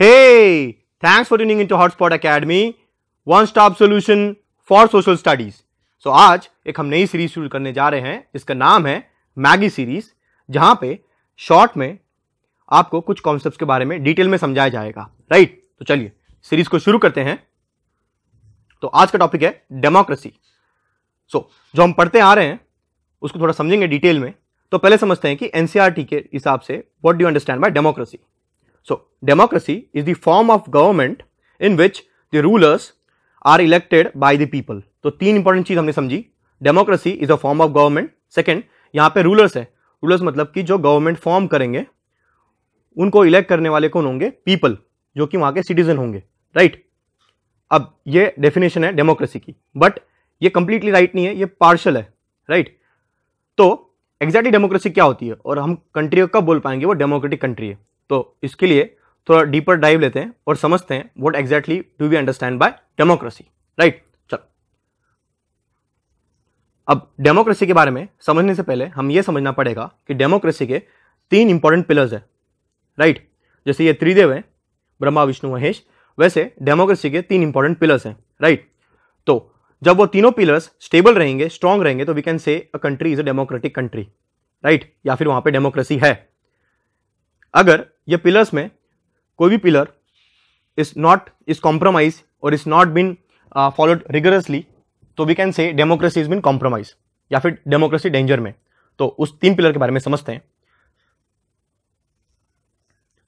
Hey, thanks for tuning into Hotspot Academy, one stop solution for social studies. So आज एक हम नई series शुरू करने जा रहे हैं जिसका नाम है मैगी सीरीज जहां पे शॉर्ट में आपको कुछ कॉन्सेप्ट्स के बारे में डिटेल में समझाया जाएगा राइट तो चलिए सीरीज को शुरू करते हैं तो आज का टॉपिक है डेमोक्रेसी सो so, जो हम पढ़ते आ रहे हैं उसको थोड़ा समझेंगे डिटेल में तो पहले समझते हैं कि एनसीआरटी e के हिसाब से what do understand by democracy So, democracy is the form of government in which the rulers are elected by the people. तो तीन इंपॉर्टेंट चीज हमने समझी democracy is a form of government second second yahan rulers है rulers मतलब कि जो government form करेंगे उनको इलेक्ट करने वाले कौन होंगे पीपल जो कि ki के सिटीजन होंगे राइट right? अब ye डेफिनेशन है डेमोक्रेसी की बट ये कंप्लीटली राइट नहीं है ये पार्शल है राइट right? तो एग्जैक्टली डेमोक्रेसी क्या होती है और हम कंट्री को कब बोल पाएंगे वो डेमोक्रेटिक कंट्री है तो इसके लिए थोड़ा डीपर डाइव लेते हैं और समझते हैं what exactly do we understand by democracy right चलो अब डेमोक्रेसी के बारे में समझने से पहले हम ये समझना पड़ेगा कि डेमोक्रेसी के तीन इंपॉर्टेंट पिलर्स है राइट जैसे ये त्रिदेव है ब्रह्मा विष्णु महेश वैसे डेमोक्रेसी के तीन इंपॉर्टेंट पिलर्स हैं राइट तो जब वो तीनों पिलर्स स्टेबल रहेंगे स्ट्रांग रहेंगे तो we can say a country is a democratic country right या फिर वहां पे डेमोक्रेसी है अगर ये पिलर्स में कोई भी pillar is not is compromise और is not been followed rigorously तो we can say democracy is been compromise या फिर डेमोक्रेसी डेंजर में तो उस तीन पिलर के बारे में समझते हैं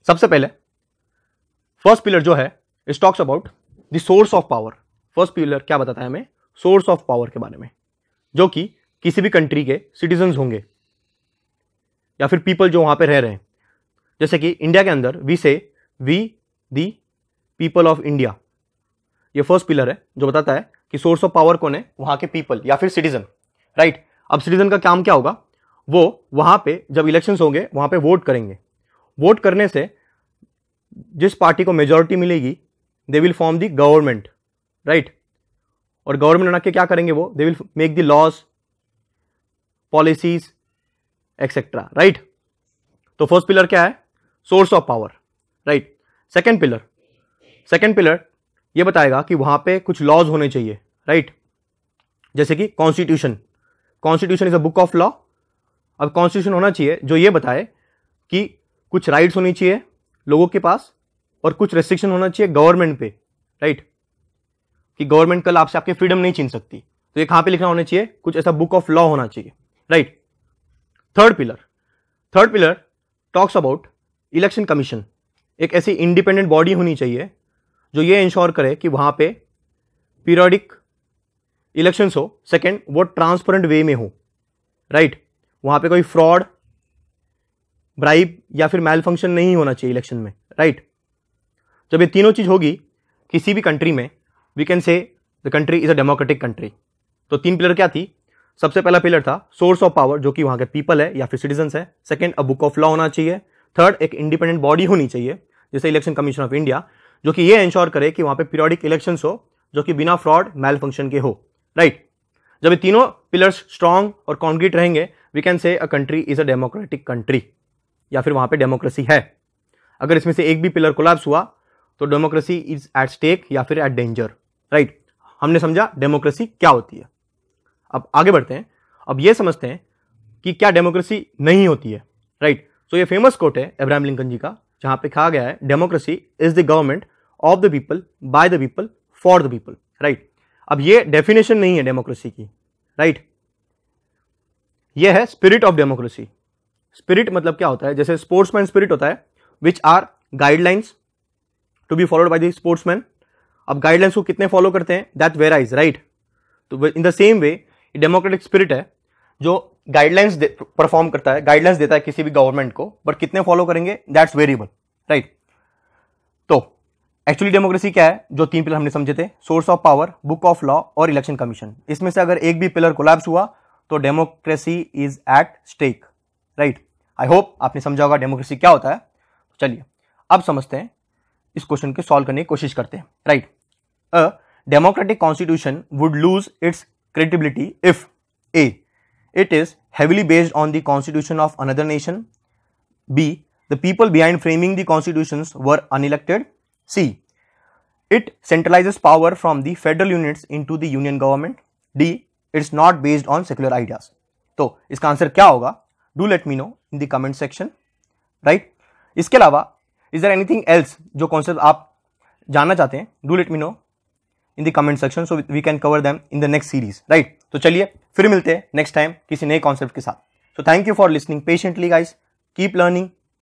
सबसे पहले फर्स्ट पिलर जो है इस talks about the source of power first pillar क्या बताता है हमें सोर्स ऑफ पावर के बारे में जो कि किसी भी कंट्री के सिटीजन होंगे या फिर पीपल जो वहां पर रह रहे हैं जैसे कि इंडिया के अंदर we say we the people of India ये फर्स्ट पिलर है जो बताता है कि सोर्स ऑफ पावर कौन है वहां के पीपल या फिर सिटीजन राइट अब सिटीजन का काम क्या होगा वो वहां पे जब इलेक्शंस होंगे वहां पे वोट करेंगे वोट करने से जिस पार्टी को मेजोरिटी मिलेगी they will form the government right और गवर्नमेंट बना के क्या करेंगे वो they will make the laws policies etcetera right तो फर्स्ट पिलर क्या है source of power right second pillar second pillar ये बताएगा कि वहां पे कुछ लॉज होने चाहिए राइट right? जैसे कि constitution constitution is a book of law अब कॉन्स्टिट्यूशन होना चाहिए जो ये बताए कि कुछ राइट्स होनी चाहिए लोगों के पास और कुछ रेस्ट्रिक्शन होना चाहिए गवर्नमेंट पे राइट right? कि गवर्नमेंट कल आपसे आपके फ्रीडम नहीं छीन सकती तो ये कहाँ पे लिखना होना चाहिए कुछ ऐसा बुक ऑफ लॉ होना चाहिए right third pillar third pillar talks about election commission एक ऐसी इंडिपेंडेंट बॉडी होनी चाहिए जो ये इंश्योर करे कि वहाँ पे पीरियडिक इलेक्शंस हो सेकंड वो ट्रांसपेरेंट वे में हो राइट वहाँ पे कोई फ्रॉड ब्राइब या फिर मेल फंक्शन नहीं होना चाहिए इलेक्शन में राइट जब ये तीनों चीज़ होगी किसी भी कंट्री में we can say the country is a democratic country तो तीन पिलर क्या थी सबसे पहला पिलर था सोर्स ऑफ पावर जो कि वहाँ के पीपल है या फिर सिटीजन्स है second a book of law होना चाहिए थर्ड एक इंडिपेंडेंट बॉडी होनी चाहिए जैसे इलेक्शन कमीशन ऑफ इंडिया जो कि ये इंश्योर करे कि वहाँ पे पीरियडिक इलेक्शंस हो जो कि बिना फ्रॉड मेल फंक्शन के हो राइट जब ये तीनों पिलर्स स्ट्रांग और कॉन्क्रीट रहेंगे we can say a country is a democratic country या फिर वहाँ पे डेमोक्रेसी है अगर इसमें से एक भी पिलर कोलैप्स हुआ तो डेमोक्रेसी इज एट स्टेक या फिर एट डेंजर राइट हमने समझा डेमोक्रेसी क्या होती है अब आगे बढ़ते हैं अब ये समझते हैं कि क्या डेमोक्रेसी नहीं होती है राइट right? सो ये फेमस कोट है अब्राहम लिंकन जी का जहाँ पे कहा गया है democracy is the government of the people by the people for the people right अब ये डेफिनेशन नहीं है डेमोक्रेसी की राइट right? ये है स्पिरिट ऑफ डेमोक्रेसी स्पिरिट मतलब क्या होता है जैसे स्पोर्ट्समैन स्पिरिट होता है which are guidelines to be followed by the sportsman अब गाइडलाइंस को कितने फॉलो करते हैं दैट वेराइज राइट तो in the same way democratic spirit है जो गाइडलाइंस परफॉर्म करता है गाइडलाइंस देता है किसी भी गवर्नमेंट को बट कितने फॉलो करेंगे दैट्स वेरिएबल राइट तो एक्चुअली डेमोक्रेसी क्या है जो तीन पिलर हमने समझे थे source of power book of law और इलेक्शन कमीशन इसमें से अगर एक भी पिलर कोलैप्स हुआ तो democracy is at stake right I hope आपने समझा होगा डेमोक्रेसी क्या होता है तो चलिए अब समझते हैं इस क्वेश्चन के सॉल्व करने की कोशिश करते हैं right a democratic constitution would lose its credibility if a It is heavily based on the constitution of another nation. B. The people behind framing the constitutions were unelected. C. It centralizes power from the federal units into the union government. D. It's not based on secular ideas. to iska answer kya hoga do let me know in the comment section right iske alawa is there anything else jo concept aap janna chahte hain do let me know in the comment section so we can cover them in the next series right so chaliye fir milte hain next time kisi naye concept ke saath so thank you for listening patiently guys keep learning